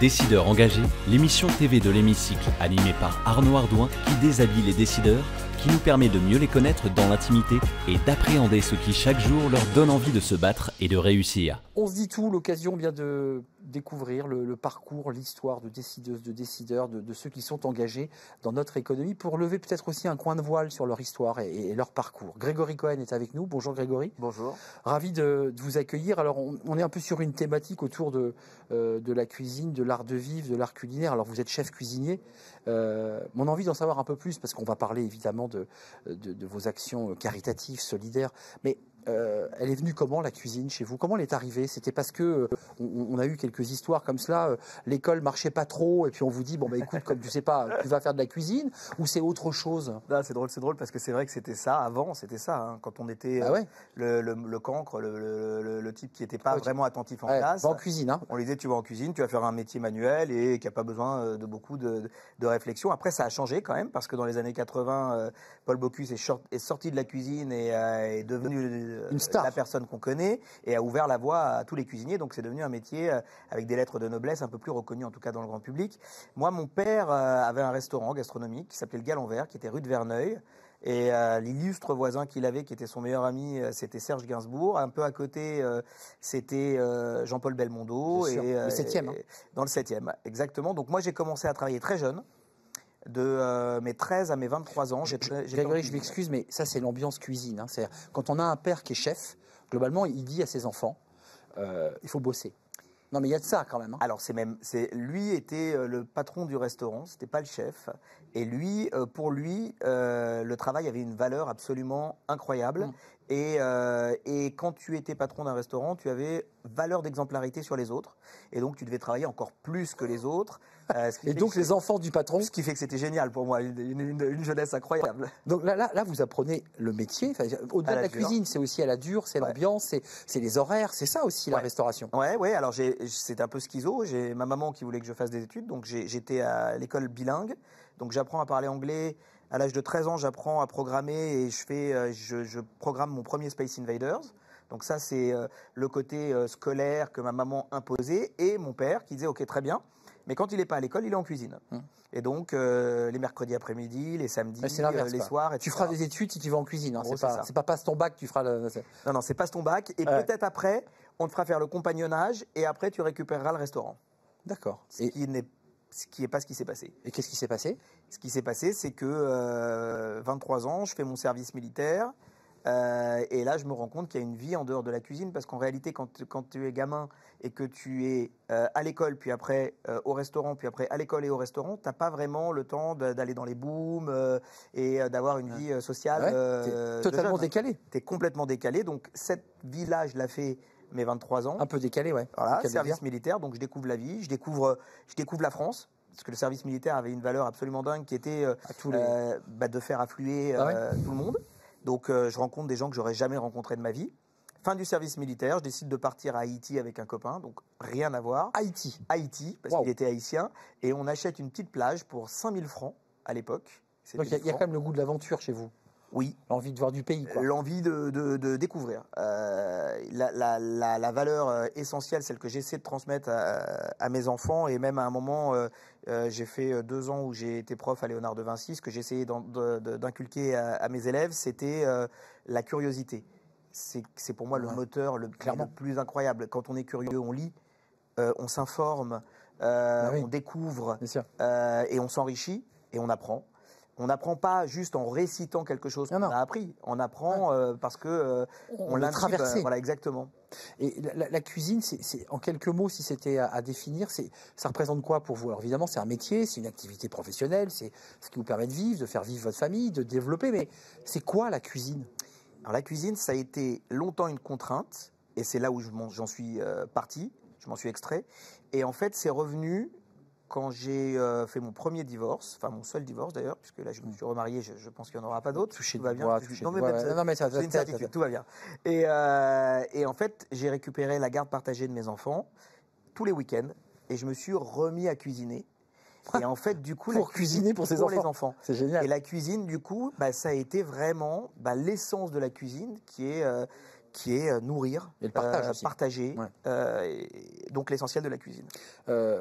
Décideurs engagés, l'émission TV de l'hémicycle animée par Arnaud Ardouin qui déshabille les décideurs qui nous permet de mieux les connaître dans l'intimité et d'appréhender ce qui chaque jour leur donne envie de se battre et de réussir. On se dit tout, l'occasion vient de découvrir le, parcours, l'histoire de décideuses, de décideurs, de, ceux qui sont engagés dans notre économie pour lever peut-être aussi un coin de voile sur leur histoire et, leur parcours. Grégory Cohen est avec nous. Bonjour Grégory. Bonjour. Ravi de, vous accueillir. Alors on, est un peu sur une thématique autour euh, de, la cuisine, de l'art de vivre, de l'art culinaire. Alors vous êtes chef cuisinier. Euh, mon envie d'en savoir un peu plus parce qu'on va parler évidemment euh, de, vos actions euh, caritatives, solidaires. Mais euh, elle est venue comment la cuisine chez vous Comment elle est arrivée C'était parce que euh, on, a eu quelques histoires comme cela. Euh, l'école marchait pas trop et puis on vous dit bon bah écoute comme tu sais pas, tu vas faire de la cuisine ou c'est autre chose C'est drôle, c'est drôle parce que c'est vrai que c'était ça avant, c'était ça hein, quand on était bah le, cancre, le, type qui n'était pas vraiment attentif en classe. en cuisine, hein. On lui disait tu vas en cuisine, tu vas faire un métier manuel et qui a pas besoin de beaucoup de, de, réflexion. Après ça a changé quand même parce que dans les années 80, Paul Bocuse est, est sorti de la cuisine et est devenu euh, star. la personne qu'on connaît et a ouvert la voie à tous les cuisiniers. Donc c'est devenu un métier euh, avec des lettres de noblesse un peu plus reconnues en tout cas dans le grand public. Moi, mon père euh, avait un restaurant gastronomique qui s'appelait le Galon Vert, qui était rue de Verneuil. Et l'illustre voisin qu'il avait, qui était son meilleur ami, c'était Serge Gainsbourg. Un peu à côté, c'était Jean-Paul Belmondo. le hein. Dans le septième, exactement. Donc moi, j'ai commencé à travailler très jeune de euh, mes 13 à mes 23 ans. je m'excuse, mais ça, c'est l'ambiance cuisine. Hein. quand on a un père qui est chef, globalement, il dit à ses enfants euh, il faut bosser. Non, mais il y a de ça quand même. Hein. Alors, c'est même. Lui était euh, le patron du restaurant, c'était pas le chef. Et lui, pour lui, le travail avait une valeur absolument incroyable. Mm. et, quand tu étais patron d'un restaurant, tu avais valeur d'exemplarité sur les autres. Et donc, tu devais travailler encore plus que les autres. Euh, et donc les enfants du patron. Ce qui fait que c'était génial pour moi, une, jeunesse incroyable. Donc là, là, là, vous apprenez le métier. Au-delà de la cuisine, c'est aussi à la dure, c'est l'ambiance, c'est les horaires, c'est ça aussi la restauration. Ouais, ouais. Alors c'est un peu schizo. J'ai ma maman qui voulait que je fasse des études, donc j'étais à l'école bilingue. Donc j'apprends à parler anglais. À l'âge de 13 ans, j'apprends à programmer et je fais, euh, je programme mon premier Space Invaders. Donc ça, c'est euh, le côté scolaire que ma maman imposait et mon père qui disait, OK, très bien, mais quand il n'est pas à l'école, il est en cuisine. Hum. Et donc, euh, les mercredis après-midi, les samedis, euh, les soirs. Tu feras des études si tu vas en cuisine. Hein, c'est pas, passe ton bac, tu feras Non, non, c'est passe ton bac. Et peut-être après, on te fera faire le compagnonnage et après, tu récupéreras le restaurant. D'accord. Ce qui n'est qui pas ce qui s'est passé. Et qu'est-ce qui s'est passé Ce qui s'est passé, c'est que 23 euh, ans, je fais mon service militaire. Euh, et là, je me rends compte qu'il y a une vie en dehors de la cuisine, parce qu'en réalité, quand, tu es gamin et que tu es euh, à l'école, puis après euh, au restaurant, puis après à l'école et au restaurant, t'as pas vraiment le temps d'aller dans les booms et d'avoir une vie sociale. totalement décalée Tu T'es complètement décalé. Donc cette vie-là, je la fait mes 23 ans. Un peu décalé, ouais. Voilà, service militaire, donc je découvre la vie, je découvre, je découvre la France parce que le service militaire avait une valeur absolument dingue qui était bah, de faire affluer ah tout le monde. Donc euh, je rencontre des gens que j'aurais jamais rencontrés de ma vie. Fin du service militaire, je décide de partir à Haïti avec un copain, donc rien à voir. Haïti. Haïti, parce qu'il était haïtien. Et on achète une petite plage pour 5000 francs à l'époque. Donc il y, a quand même le goût de l'aventure chez vous. Oui. L'envie de voir du pays. L'envie de, découvrir. Euh, la, valeur euh, essentielle, celle que j'essaie de transmettre à, mes enfants, et même à un moment, euh, j'ai fait deux ans où j'ai été prof à Léonard de Vinci, ce que j'essayais d'inculquer à, mes élèves, c'était la curiosité. C'est pour moi le moteur le, Clairement. plus incroyable. Quand on est curieux, on lit, on s'informe, ah on découvre, et on s'enrichit, et on apprend. On n'apprend pas juste en récitant quelque chose qu'on a appris. On apprend euh, parce que euh, on, l'a traversé. Voilà, exactement. Et la, cuisine, c'est en quelques mots, si c'était à, définir, c'est ça représente quoi pour vous Alors évidemment, c'est un métier, c'est une activité professionnelle, c'est ce qui vous permet de vivre, de faire vivre votre famille, de développer. Mais c'est quoi la cuisine Alors la cuisine, ça a été longtemps une contrainte, et c'est là où j'en suis euh, parti, je m'en suis extrait. Et en fait, c'est revenu quand j'ai euh, fait mon premier divorce, enfin mon seul divorce d'ailleurs, puisque là je me suis remarié, je, pense qu'il n'y en aura pas d'autres. Tout va bien. non, mais ça, tout va bien. Et, en fait, j'ai récupéré la garde partagée de mes enfants tous les week-ends et je me suis remis à cuisiner. Et en fait, du coup, pour cuisiner pour, ses enfants. enfants, c'est génial. Et la cuisine, du coup, bah, ça a été vraiment bah, l'essence de la cuisine, qui est euh, qui est euh, nourrir, le partage partager, donc l'essentiel de la cuisine. Euh,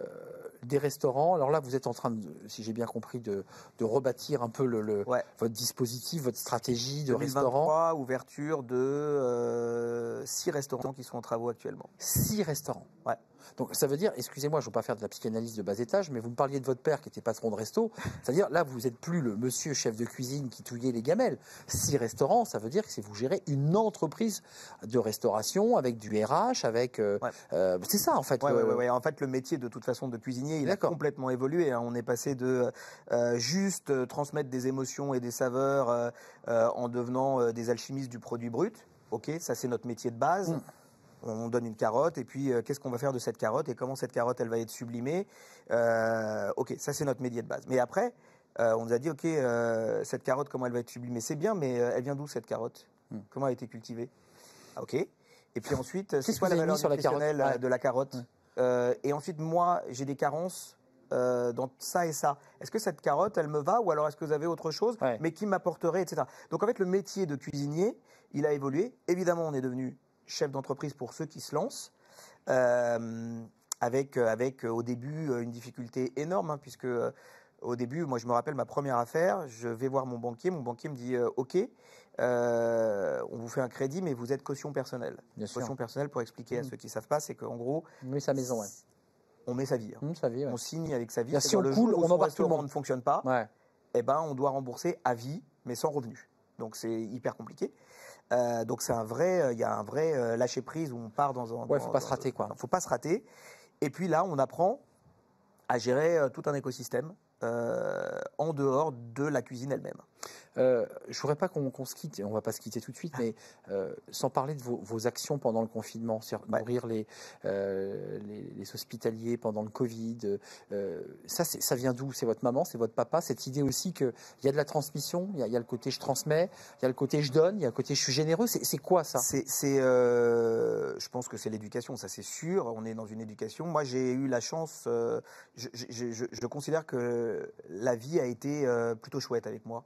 des restaurants. Alors là, vous êtes en train, si j'ai bien compris, de, rebâtir un peu votre dispositif, votre stratégie de restaurant. ouverture de 6 euh, restaurants qui sont en travaux actuellement. Six restaurants. Ouais. Donc ça veut dire, excusez-moi, je ne veux pas faire de la psychanalyse de bas étage, mais vous me parliez de votre père qui était patron de resto. C'est-à-dire là, vous n'êtes plus le monsieur chef de cuisine qui touillait les gamelles. Six restaurants, ça veut dire que vous gérez une entreprise de restauration avec du RH, avec... Euh, euh, c'est ça en fait. Oui, oui, oui. en fait, le métier de toute façon de cuisinier, il a complètement évolué. Hein. On est passé de euh, juste transmettre des émotions et des saveurs en devenant des alchimistes du produit brut. Ok, ça c'est notre métier de base. Mm on donne une carotte et puis euh, qu'est-ce qu'on va faire de cette carotte et comment cette carotte elle va être sublimée. Euh, ok, ça c'est notre média de base. Mais après, euh, on nous a dit ok, cette carotte comment elle va être sublimée, c'est bien, mais elle vient d'où cette carotte hmm. Comment elle a été cultivée ah, Ok. Et puis ensuite, c'est quoi la valeur sur de la carotte Et ensuite, moi, j'ai des carences dans ça et ça. Est-ce que cette carotte, elle me va ou alors est-ce que vous avez autre chose, mais qui m'apporterait, etc. Donc en fait, le métier de cuisinier, il a évolué. Évidemment, on est devenu chef d'entreprise pour ceux qui se lancent. Euh, avec, euh, avec euh, au début une difficulté énorme, hein, puisque au début, moi je me rappelle ma première affaire, je vais voir mon banquier, mon banquier me dit OK, on vous fait un crédit, mais vous êtes caution personnelle. caution personnelle, pour expliquer à mm. ceux qui ne savent pas, c'est qu'en gros. On met sa maison, On met sa vie. Hein. On signe avec sa vie. si on le coule, on embarque tout le monde. ne fonctionne pas, ouais. Eh ben, on doit rembourser à vie, mais sans revenu. Donc c'est hyper compliqué. Euh, donc c'est un vrai, euh, il y a un vrai euh, lâcher prise où on part dans un. Ouais, faut pas se rater quoi. Faut pas se rater. Et puis là, on apprend à gérer tout un écosystème en dehors de la cuisine elle-même. Euh, je ne voudrais pas qu'on se quitte, on ne va pas se quitter tout de suite, ah. mais euh, sans parler de vos, actions pendant le confinement, c'est-à-dire euh, les, les, hospitaliers pendant le Covid. ça, ça vient d'où C'est votre maman, c'est votre papa, cette idée aussi qu'il y a de la transmission, il y, a le côté je transmets, il y a le côté je donne, il y a le côté je suis généreux. C'est quoi ça C'est, Je pense que c'est l'éducation, ça c'est sûr. On est dans une éducation. Moi, j'ai eu la chance, je, considère que la vie a été plutôt chouette avec moi.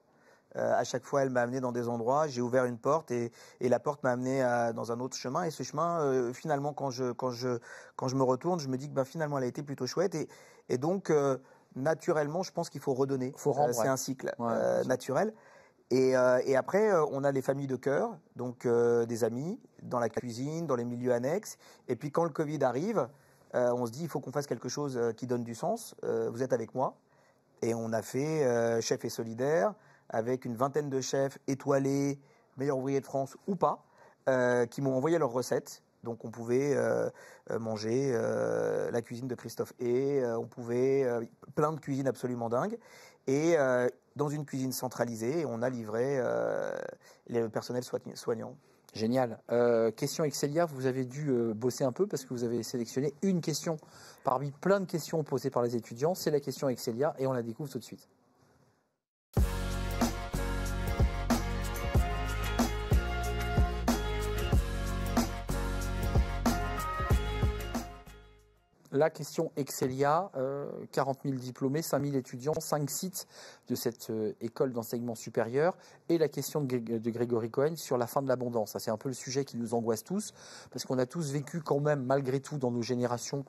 Euh, à chaque fois, elle m'a amené dans des endroits. J'ai ouvert une porte et, la porte m'a amené dans un autre chemin. Et ce chemin, euh, finalement, quand je, me retourne, je me dis que ben, finalement, elle a été plutôt chouette. Et, donc, euh, naturellement, je pense qu'il faut redonner. Faut c'est un cycle naturel. Et, après, on a les familles de cœur, donc des amis, dans la cuisine, dans les milieux annexes. Et puis, quand le Covid arrive, on se dit, il faut qu'on fasse quelque chose qui donne du sens. vous êtes avec moi. Et on a fait Chef et Solidaire avec une vingtaine de chefs étoilés, meilleurs ouvriers de France ou pas, euh, qui m'ont envoyé leurs recettes. Donc on pouvait euh, euh, manger la cuisine de Christophe et on pouvait plein de cuisines absolument dingues. Et dans une cuisine centralisée, on a livré les personnel soignant. Génial. question Excelia, vous avez dû bosser un peu parce que vous avez sélectionné une question parmi plein de questions posées par les étudiants. C'est la question Excelia et on la découvre tout de suite. la question Excelia, 40 euh, 000 diplômés, 5 000 étudiants, 5 sites de cette euh, école d'enseignement supérieur, et la question de, Grégory Cohen sur la fin de l'abondance. C'est un peu le sujet qui nous angoisse tous, parce qu'on a tous vécu quand même, malgré tout, dans nos générations,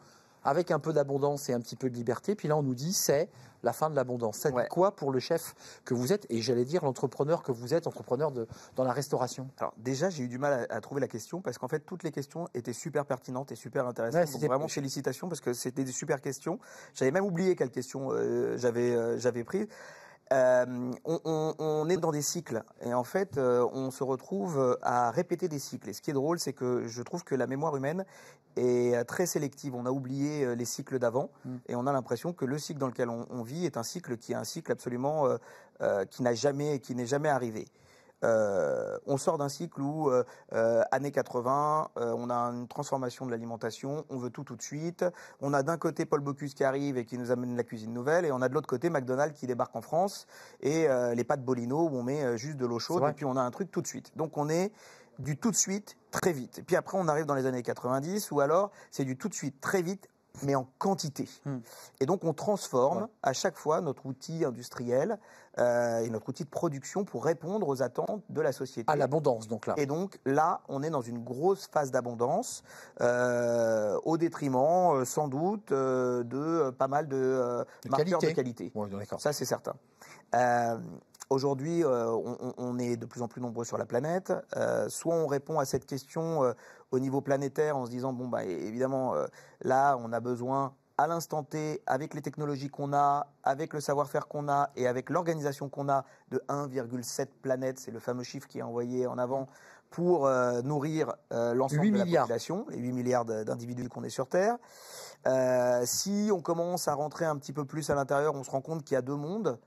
avec un peu d'abondance et un petit peu de liberté. Puis là, on nous dit c'est la fin de l'abondance. C'est quoi pour le chef que vous êtes et j'allais dire l'entrepreneur que vous êtes, entrepreneur de, dans la restauration Alors déjà, j'ai eu du mal à, trouver la question parce qu'en fait, toutes les questions étaient super pertinentes et super intéressantes. C'était vraiment félicitations parce que c'était des super questions. J'avais même oublié quelle questions euh, j'avais euh, j'avais euh, on, est dans des cycles et en fait euh, on se retrouve euh, à répéter des cycles. Et ce qui est drôle, c'est que je trouve que la mémoire humaine est très sélective. On a oublié les cycles d'avant mm. et on a l'impression que le cycle dans lequel on, vit est un cycle qui est un cycle absolument qui n'a jamais, qui n'est jamais arrivé. Euh, on sort d'un cycle où, euh, euh, années 80, on a une transformation de l'alimentation, on veut tout tout de suite. On a d'un côté Paul Bocuse qui arrive et qui nous amène la cuisine nouvelle, et on a de l'autre côté McDonald's qui débarque en France, et les pâtes bolino où on met juste de l'eau chaude, et puis on a un truc tout de suite. Donc on est du tout de suite très vite. Et puis après, on arrive dans les années 90, où alors c'est du tout de suite très vite mais en quantité. Hmm. Et donc on transforme à chaque fois notre outil industriel euh, et notre outil de production pour répondre aux attentes de la société. À l'abondance donc là. Et donc là, on est dans une grosse phase d'abondance, euh, au détriment euh, sans doute de pas mal de, marqueurs qualité. de qualité. Ça c'est certain. Aujourd'hui, euh, on, est de plus en plus nombreux sur la planète. Euh, soit on répond à cette question euh, au niveau planétaire en se disant bon bah évidemment là on a besoin à l'instant T, avec les technologies qu'on a, avec le savoir-faire qu'on a et avec l'organisation qu'on a de 1,7 planète, c'est le fameux chiffre qui est envoyé en avant pour nourrir l'ensemble de la population, les 8 milliards d'individus qu'on est sur Terre. si on commence à rentrer un petit peu plus à l'intérieur, on se rend compte qu'il y a deux mondes.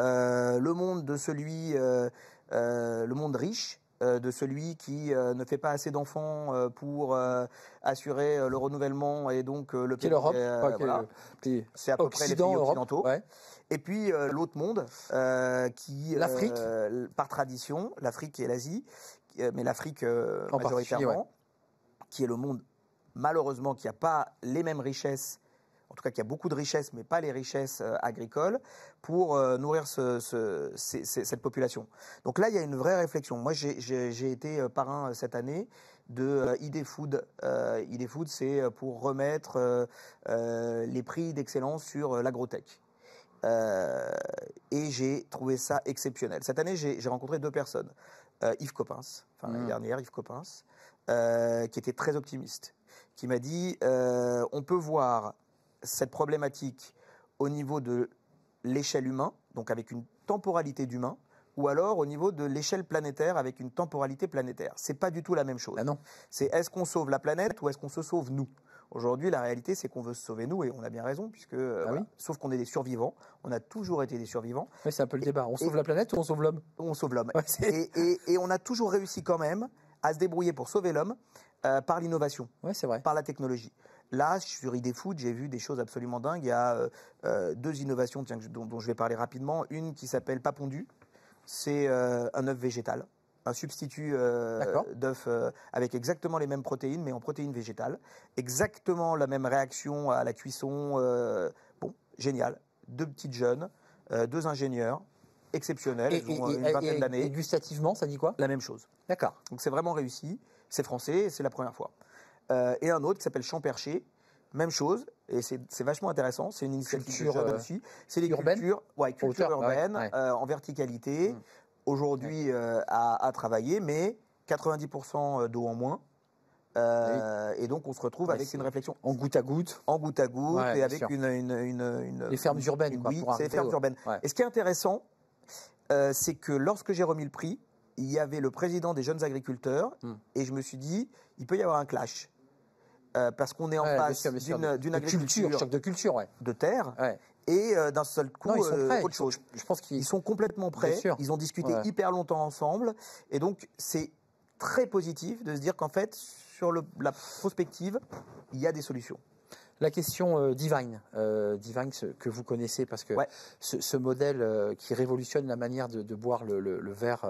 Euh, le monde de celui, euh, euh, le monde riche, de celui qui ne fait pas assez d'enfants pour assurer le renouvellement et donc le petit l'Europe, c'est à peu près les pays occidentaux. Et puis l'autre monde qui l'Afrique par tradition, l'Afrique et l'Asie, mais l'Afrique majoritairement, qui est le monde malheureusement qui n'a pas les mêmes richesses en tout cas y a beaucoup de richesses, mais pas les richesses euh, agricoles, pour euh, nourrir ce, cette population. Donc là, il y a une vraie réflexion. Moi, j'ai été euh, parrain cette année de ID Food. ID Food, c'est pour remettre les prix d'excellence sur l'agrotech. et j'ai trouvé ça exceptionnel. Cette année, j'ai rencontré deux personnes. Yves Coppens, enfin l'année mmh. dernière, Yves Coppens, qui était très optimiste, qui m'a dit on peut voir cette problématique au niveau de l'échelle humain, donc avec une temporalité d'humain, ou alors au niveau de l'échelle planétaire avec une temporalité planétaire. C'est pas du tout la même chose. Ah non. C'est est-ce qu'on sauve la planète ou est-ce qu'on se sauve nous Aujourd'hui, la réalité, c'est qu'on veut se sauver nous, et on a bien raison, puisque euh, ah sauf qu'on est des survivants, on a toujours été des survivants. Mais c'est un peu le débat. On sauve la planète ou on sauve l'homme On sauve l'homme. et, on a toujours réussi quand même à se débrouiller pour sauver l'homme euh, par l'innovation, vrai. par la technologie là, sur ID j'ai vu des choses absolument dingues. Il y a euh, euh, deux innovations dont, je vais parler rapidement. Une qui s'appelle Papondu. C'est euh, un œuf végétal un substitut euh, d'œuf avec exactement les mêmes protéines, mais en protéines végétales. Exactement la même réaction à la cuisson. bon, génial. Deux petites jeunes, deux ingénieurs, exceptionnels, ils ont une vingtaine d'années. Et gustativement, ça dit quoi La même chose. D'accord. Donc c'est vraiment réussi. C'est français, c'est la première fois. Euh, et un autre qui s'appelle champ Perché, Même chose, et c'est vachement intéressant. C'est une initiative là euh, C'est les urbaine. cultures, urbaines euh, en verticalité. Mmh. Aujourd'hui, à, travailler, mais 90% d'eau en moins. Et donc, on se retrouve avec une réflexion en goutte à goutte, en goutte à goutte, et avec une, les fermes urbaines. oui, c'est les fermes urbaines. Et ce qui est intéressant, c'est que lorsque j'ai remis le prix, il y avait le président des jeunes agriculteurs, mmh. et je me suis dit, il peut y avoir un clash. Euh, parce qu'on est en face d'une agriculture, culture, de terre, et euh, d'un seul coup, euh, ils sont chose. Je, pense qu'ils sont complètement prêts. Ils ont discuté hyper longtemps ensemble, et donc c'est très positif de se dire qu'en fait, sur la prospective, il y a des solutions. La question euh, Divine, euh, Divine que vous connaissez parce que ce, modèle euh, qui révolutionne la manière de, boire le, verre,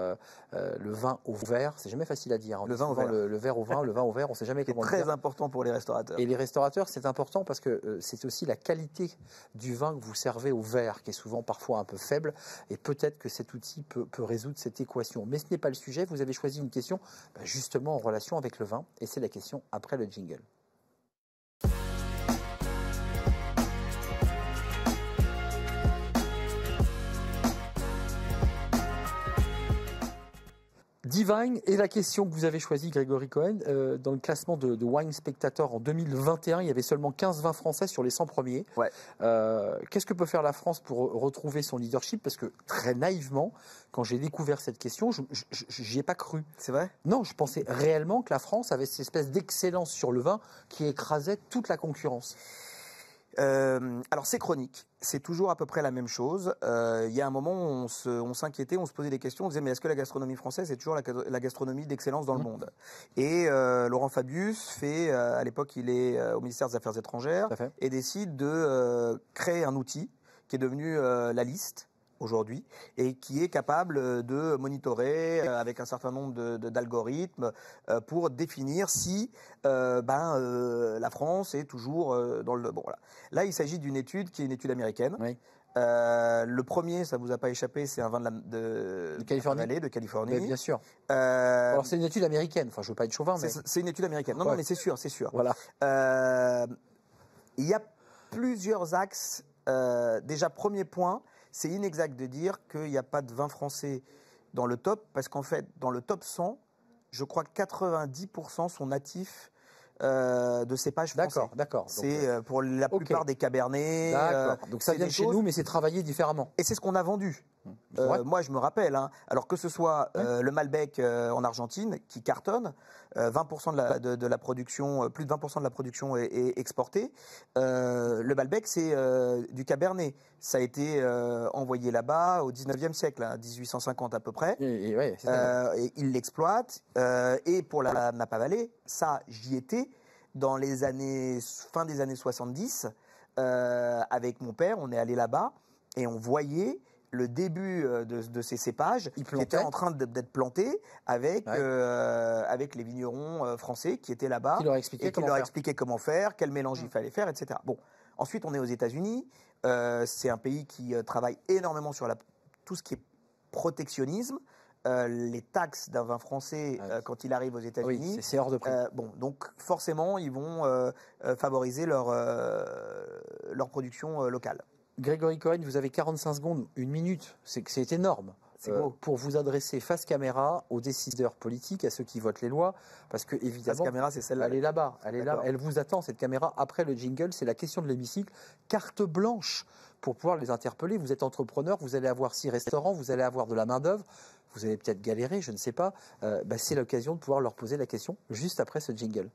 le vin au verre, c'est jamais facile à dire. Hein. Le vin au verre. le, verre au vin, le vin au verre, on sait jamais C'est très important pour les restaurateurs. Et les restaurateurs, c'est important parce que c'est aussi la qualité du vin que vous servez au verre, qui est souvent parfois un peu faible, et peut-être que cet outil peut, résoudre cette équation. Mais ce n'est pas le sujet. Vous avez choisi une question bah, justement en relation avec le vin, et c'est la question après le jingle. Divine et la question que vous avez choisie, Grégory Cohen. Euh, dans le classement de, Wine Spectator en 2021, il y avait seulement 15-20 Français sur les 100 premiers. Euh, qu'est-ce que peut faire la France pour retrouver son leadership Parce que très naïvement, quand j'ai découvert cette question, j'y ai pas cru. C'est vrai Non, je pensais réellement que la France avait cette espèce d'excellence sur le vin qui écrasait toute la concurrence. Euh, alors c'est chronique, c'est toujours à peu près la même chose. Euh, il y a un moment où on s'inquiétait, on, se posait des questions, on disait mais est-ce que la gastronomie française est toujours la, gastronomie d'excellence dans le mmh. monde Et euh, Laurent Fabius fait, à l'époque il est au ministère des Affaires étrangères, et décide de créer un outil qui est devenu la liste aujourd'hui et qui est capable euh, de monitorer euh, avec un certain nombre d'algorithmes euh, pour définir si ben, la France est toujours dans le bon. Voilà. Là, il s'agit d'une étude qui est une étude américaine. le premier, ça vous a pas échappé, c'est un vin de, la, de, Californie. de Californie. bien sûr. Alors c'est une étude américaine. Enfin, je veux pas être chauvin, mais c'est une étude américaine. Non, non, mais c'est sûr, c'est sûr. Voilà. Il y a plusieurs axes. déjà, premier point, c'est inexact de dire qu'il n'y a pas de vin Français dans le top, parce qu'en fait, dans le top 100, je crois que 90% sont natifs euh, de de pages français. D'accord, d'accord. C'est euh, pour la plupart des cabernets. Euh, Donc ça vient de chez nous, mais c'est travaillé différemment. Et c'est ce qu'on a vendu. Euh, moi, je me rappelle. Hein. alors que ce soit euh, le Malbec euh, en Argentine qui cartonne, 20% de la, production, plus de 20% de la production est, exportée. le Malbec, c'est du Cabernet. Ça a été envoyé là-bas au 19e siècle, 1850 hein, à peu près. Et, l'exploite et pour la Napa Valley, ça, j'y étais dans les années fin des années 70 avec mon père. On est allé là-bas et on voyait le début euh, de, ces cépages qui étaient en train d'être plantés avec, euh, avec les vignerons euh, français qui étaient là-bas. leur et qui leur faire. expliquaient comment faire, quel mélange mm. il fallait faire, etc. Bon. Ensuite, on est aux États-Unis. c'est un pays qui travaille énormément sur la, tout ce qui est protectionnisme. les taxes d'un vin français quand il arrive aux ah États-Unis. c'est hors de prix. bon, donc forcément, ils vont favoriser leur, leur production locale. Grégory Cohen, vous avez 45 secondes, une minute, c'est énorme. Euh, pour vous adresser face caméra aux décideurs politiques, à ceux qui votent les lois, parce que évidemment, caméra, c'est celle-là. Elle est là-bas, elle vous attend cette caméra après le jingle, c'est la question de l'hémicycle, carte blanche pour pouvoir les interpeller. Vous êtes entrepreneur, vous allez avoir six restaurants, vous allez avoir de la main d'œuvre, vous allez peut-être galérer, je ne sais pas. Euh, bah, c'est l'occasion de pouvoir leur poser la question juste après ce jingle.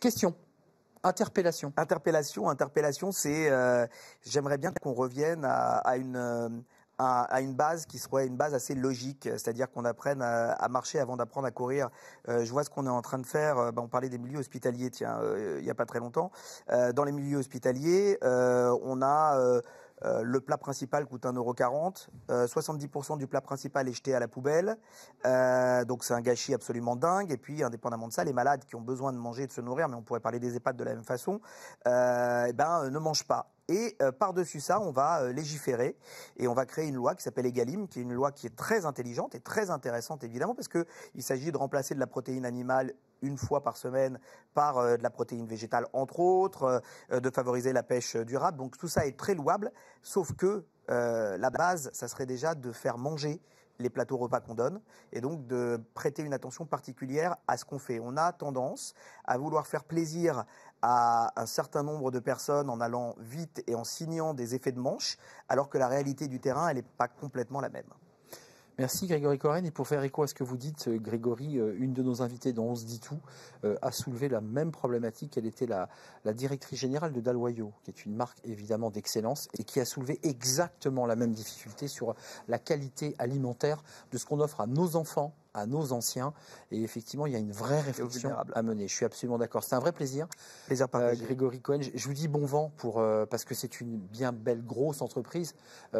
Question. Interpellation. Interpellation, interpellation, c'est euh, j'aimerais bien qu'on revienne à, une euh, une base qui serait une base assez logique, c'est-à-dire qu'on apprenne à, marcher avant d'apprendre à courir. Euh, je vois ce qu'on est en train de faire. Ben, on parlait des milieux hospitaliers, tiens, il n'y a pas très longtemps. dans les milieux hospitaliers, on a euh, le plat principal coûte 1,40€. 70% euh, du plat principal est jeté à la poubelle. Euh, donc c'est un gâchis absolument dingue. Et puis, indépendamment de ça, les malades qui ont besoin de manger et de se nourrir, mais on pourrait parler des EHPAD de la même façon, eh ben, ne mangent pas. Et euh, par-dessus ça, on va euh, légiférer et on va créer une loi qui s'appelle Egalim, qui est une loi qui est très intelligente et très intéressante évidemment parce qu'il s'agit de remplacer de la protéine animale une fois par semaine par euh, de la protéine végétale entre autres, de favoriser la pêche durable. Donc tout ça est très louable, sauf que la base, ça serait déjà de faire manger les plateaux repas qu'on donne et donc de prêter une attention particulière à ce qu'on fait. On a tendance à vouloir faire plaisir à un certain nombre de personnes en allant vite et en signant des effets de manche, alors que la réalité du terrain, elle n'est pas complètement la même. Merci Grégory Corren. Et pour faire écho à ce que vous dites, euh, Grégory, euh, une de nos invitées dont on se dit tout, euh, a soulevé la même problématique. Elle était la, directrice générale de Dalwayo, qui est une marque évidemment d'excellence et qui a soulevé exactement la même difficulté sur la qualité alimentaire de ce qu'on offre à nos enfants à nos anciens. Et effectivement, il y a une vraie réflexion à mener. Je suis absolument d'accord. C'est un vrai plaisir. Plaisir euh, Grégory Cohen, je, vous dis bon vent pour, euh, parce que c'est une bien belle grosse entreprise.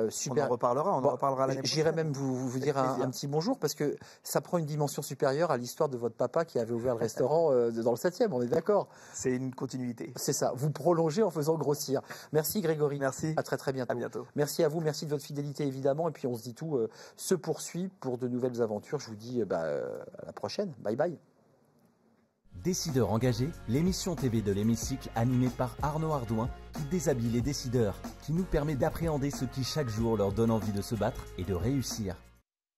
super. Euh, on en reparlera, on en reparlera l'année prochaine. J'irai même vous, vous dire un, petit bonjour parce que ça prend une dimension supérieure à l'histoire de votre papa qui avait ouvert le restaurant dans le 7e. On est d'accord. C'est une continuité. C'est ça. Vous prolongez en faisant grossir. Merci Grégory. Merci. À très très bientôt. bientôt. Merci à vous. Merci de votre fidélité évidemment. Et puis on se dit tout se poursuit pour de nouvelles aventures. Je vous dis bah, euh, à la prochaine. Bye bye. Décideurs engagés, l'émission TV de l'hémicycle animée par Arnaud Ardouin qui déshabille les décideurs, qui nous permet d'appréhender ce qui chaque jour leur donne envie de se battre et de réussir.